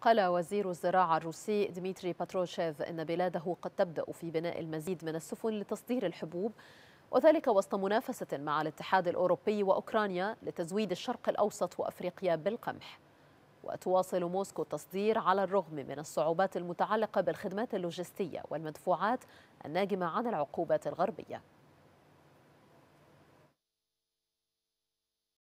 قال وزير الزراعة الروسي ديمتري باتروشيف أن بلاده قد تبدأ في بناء المزيد من السفن لتصدير الحبوب وذلك وسط منافسة مع الاتحاد الأوروبي وأوكرانيا لتزويد الشرق الأوسط وأفريقيا بالقمح وتواصل موسكو التصدير على الرغم من الصعوبات المتعلقة بالخدمات اللوجستية والمدفوعات الناجمة عن العقوبات الغربية